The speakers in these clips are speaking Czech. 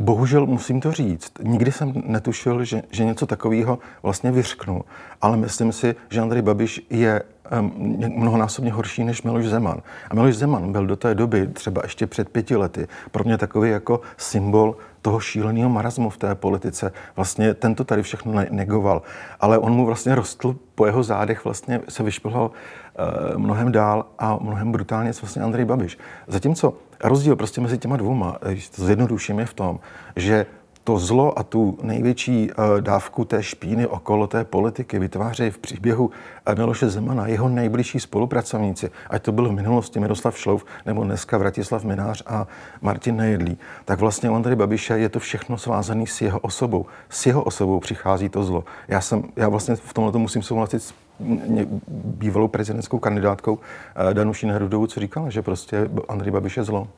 Bohužel musím to říct. Nikdy jsem netušil, že, že něco takového vlastně vyřknu. Ale myslím si, že Andrej Babiš je um, mnohonásobně horší než Miloš Zeman. A Miloš Zeman byl do té doby, třeba ještě před pěti lety, pro mě takový jako symbol toho šíleného marazmu v té politice. Vlastně tento tady všechno negoval, ale on mu vlastně rostl po jeho zádech, vlastně se vyšplhal uh, mnohem dál a mnohem brutálně vlastně Andrej Babiš. Zatímco rozdíl prostě mezi těma dvouma, eh, když to zjednoduším, je v tom, že to zlo a tu největší eh, dávku té špíny okolo té politiky vytvářejí v příběhu eh, Miloše Zemana jeho nejbližší spolupracovníci, ať to byl v minulosti Miroslav Šlouf nebo dneska Vratislav Minář a Martin Nejedlí, tak vlastně on tady Babiše je to všechno svázané s jeho osobou. S jeho osobou přichází to zlo. Já, jsem, já vlastně v tomhle musím souhlasit s bývalou prezidentskou kandidátkou eh, Danu Šinherudovou, co říkala, že prostě Andrej Babiš je zlo.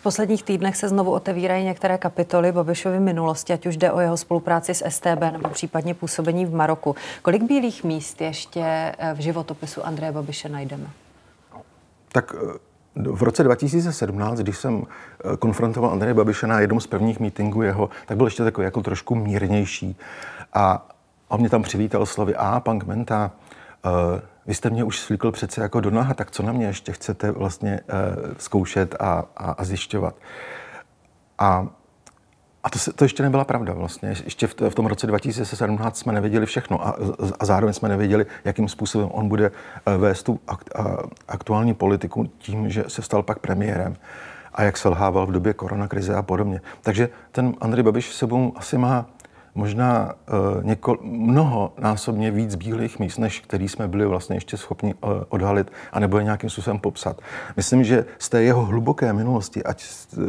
V posledních týdnech se znovu otevírají některé kapitoly Babišovy minulosti, ať už jde o jeho spolupráci s STB nebo případně působení v Maroku. Kolik bílých míst ještě eh, v životopisu Andreje Babiše najdeme? Tak eh, v roce 2017, když jsem konfrontoval Andreje Babiše na jednom z prvních mítingů jeho, tak byl ještě takový jako trošku mírnější. A a mě tam přivítal slovy, a pan Kmenta, uh, e, vy jste mě už svlíkl přece jako do noha, tak co na mě ještě chcete vlastně uh, zkoušet a, a, a zjišťovat. A, a to, se, to ještě nebyla pravda vlastně. Ještě v, v tom roce 2017 jsme nevěděli všechno a, a zároveň jsme nevěděli, jakým způsobem on bude e, vést tu akt, a, aktuální politiku tím, že se stal pak premiérem a jak selhával v době koronakrize a podobně. Takže ten Andrej Babiš sebou asi má možná uh, něko, mnoho násobně víc bílých míst, než který jsme byli vlastně ještě schopni uh, odhalit a nebo je nějakým způsobem popsat. Myslím, že z té jeho hluboké minulosti, ať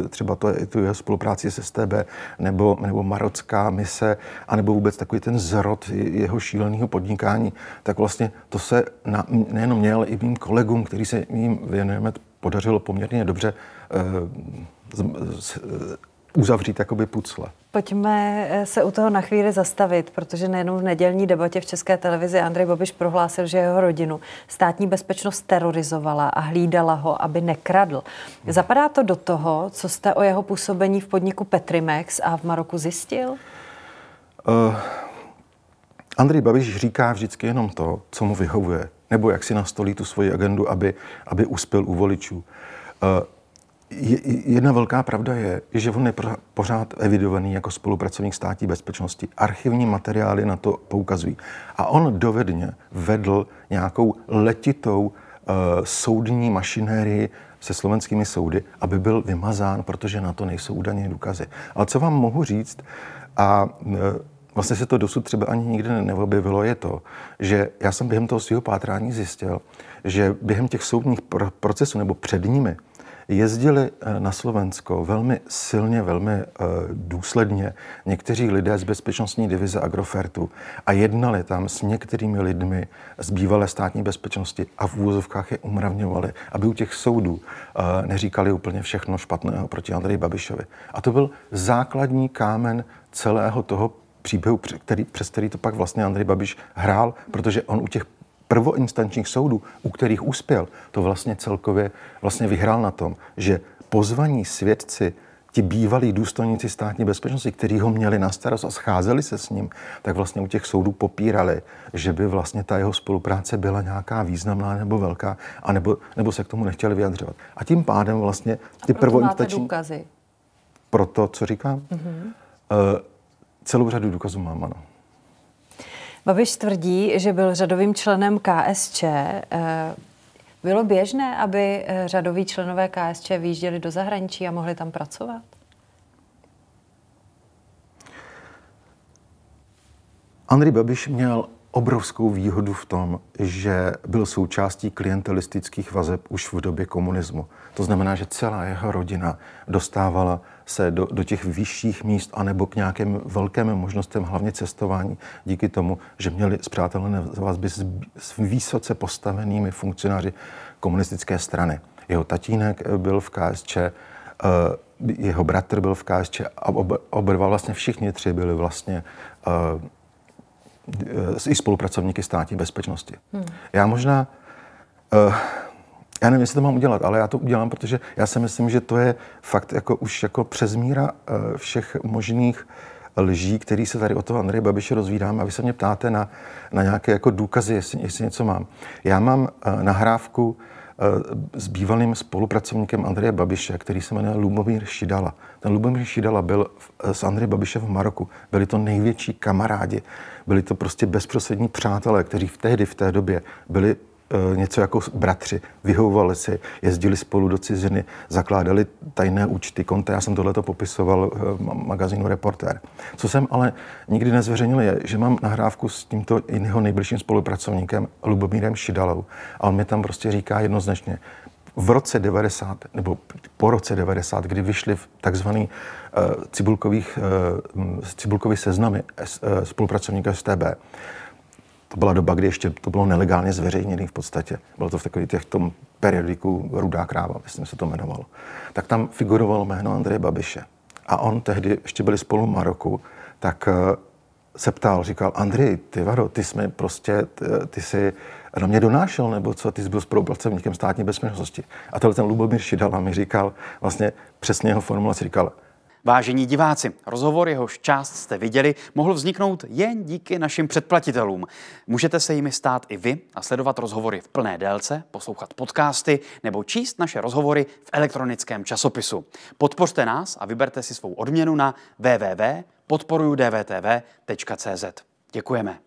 třeba to je i tu jeho spolupráci s STB, nebo, nebo marocká mise, anebo vůbec takový ten zrod jeho šíleného podnikání, tak vlastně to se na, nejenom mě, ale i mým kolegům, který se jim věnujeme, podařilo poměrně dobře uh, z, z, uzavřít jakoby pucle. Pojďme eh, se u toho na chvíli zastavit, protože nejenom v nedělní debatě v České televizi Andrej Babiš prohlásil, že jeho rodinu státní bezpečnost terorizovala a hlídala ho, aby nekradl. Hmm. Zapadá to do toho, co jste o jeho působení v podniku Petrimex a v Maroku zjistil? Uh, Andrej Babiš říká vždycky jenom to, co mu vyhovuje, nebo jak si nastolí tu svoji agendu, aby, aby uspěl u voličů. Uh, Jedna velká pravda je, že on je pořád evidovaný jako spolupracovník státní bezpečnosti. Archivní materiály na to poukazují. A on dovedně vedl nějakou letitou uh, soudní mašinérii se slovenskými soudy, aby byl vymazán, protože na to nejsou údajně důkazy. Ale co vám mohu říct, a uh, vlastně se to dosud třeba ani nikdy neobjevilo, je to, že já jsem během toho svého pátrání zjistil, že během těch soudních procesů nebo před nimi, jezdili eh, na Slovensko velmi silně, velmi eh, důsledně někteří lidé z bezpečnostní divize Agrofertu a jednali tam s některými lidmi z bývalé státní bezpečnosti a v úvozovkách je umravňovali, aby u těch soudů eh, neříkali úplně všechno špatného proti Andreji Babišovi. A to byl základní kámen celého toho příběhu, který, přes který to pak vlastně Andrej Babiš hrál, protože on u těch prvoinstančních soudů, u kterých uspěl, to vlastně celkově vlastně vyhrál na tom, že pozvaní svědci ti bývalí důstojníci státní bezpečnosti, kteří ho měli na starost a scházeli se s ním, tak vlastně u těch soudů popírali, že by vlastně ta jeho spolupráce byla nějaká významná nebo velká, a nebo, nebo se k tomu nechtěli vyjadřovat. A tím pádem vlastně ty prvoinstanční... důkazy? Pro to, co říkám? Mm-hmm. Uh, celou řadu důkazů mám, ano. Babiš tvrdí, že byl řadovým členem KSČ. Eh, bylo běžné, aby eh, řadoví členové KSČ výjížděli do zahraničí a mohli tam pracovat? Andrej Babiš měl obrovskou výhodu v tom, že byl součástí klientelistických vazeb už v době komunismu. To znamená, že celá jeho rodina dostávala se do, do těch vyšších míst anebo k nějakým velkým možnostem, hlavně cestování, díky tomu, že měli zpřátelené vazby s, s výsoce postavenými funkcionáři komunistické strany. Jeho tatínek byl v KSČ, eh, jeho bratr byl v KSČ a oba, oba vlastně všichni tři byli vlastně eh, i spolupracovníky státní bezpečnosti. Hmm. Já možná, uh, já nevím, jestli to mám udělat, ale já to udělám, protože já si myslím, že to je fakt jako už jako přezmíra uh, všech možných lží, který se tady o toho Andreje Babiše rozvídám a vy se mě ptáte na, na nějaké jako důkazy, jestli, jestli něco mám. Já mám uh, nahrávku Eh, s bývalým spolupracovníkem Andreje Babiše, který se jmenuje Lubomír Šidala. Ten Lubomír Šidala byl eh, s Andrejem Babiše v Maroku. Byli to největší kamarádi, byli to prostě bezprostřední přátelé, kteří v tehdy, v té době byli Eh, něco jako bratři, vyhovovali si, jezdili spolu do ciziny, zakládali tajné účty, konta. Já jsem tohleto popisoval v eh, magazínu Reporter. Co jsem ale nikdy nezveřejnil je, že mám nahrávku s tímto jeho nejbližším spolupracovníkem Lubomírem Šidalou a on mi tam prostě říká jednoznačně, v roce 90, nebo po roce 90, kdy vyšly takzvaný uh, cibulkových, uh, cibulkový seznamy uh, spolupracovníka STB, to byla doba, kdy ještě to bylo nelegálně zveřejněné v podstatě. Bylo to v takových těch tom periodiku Rudá kráva, myslím se to jmenovalo. Tak tam figurovalo jméno Andreje Babiše. A on tehdy, ještě byli spolu v Maroku, tak eh, se ptal, říkal, Andrej, ty vado, ty jsi prostě, ty jsi na mě donášel, nebo co, ty jsi byl spolupracovníkem státní bezpečnosti. A tohle ten Lubomír Šidala mi říkal, vlastně přesně jeho formulaci říkal, Vážení diváci, rozhovor jehož část jste viděli, mohl vzniknout jen díky našim předplatitelům. Můžete se jimi stát i vy a sledovat rozhovory v plné délce, poslouchat podcasty nebo číst naše rozhovory v elektronickém časopisu. Podpořte nás a vyberte si svou odměnu na www.podporujudvtv.cz. Děkujeme.